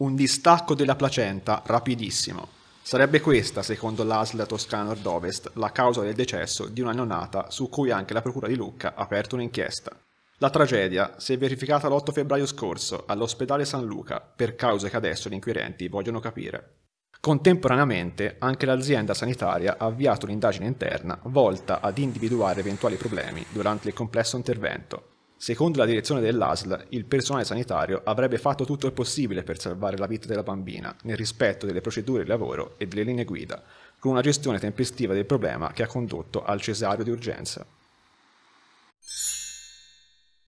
un distacco della placenta rapidissimo. Sarebbe questa, secondo l'ASL Toscana Nord-Ovest, la causa del decesso di una neonata su cui anche la Procura di Lucca ha aperto un'inchiesta. La tragedia si è verificata l'8 febbraio scorso all'ospedale San Luca per cause che adesso gli inquirenti vogliono capire. Contemporaneamente anche l'azienda sanitaria ha avviato un'indagine interna volta ad individuare eventuali problemi durante il complesso intervento. Secondo la direzione dell'ASL, il personale sanitario avrebbe fatto tutto il possibile per salvare la vita della bambina, nel rispetto delle procedure di lavoro e delle linee guida, con una gestione tempestiva del problema che ha condotto al cesario di urgenza.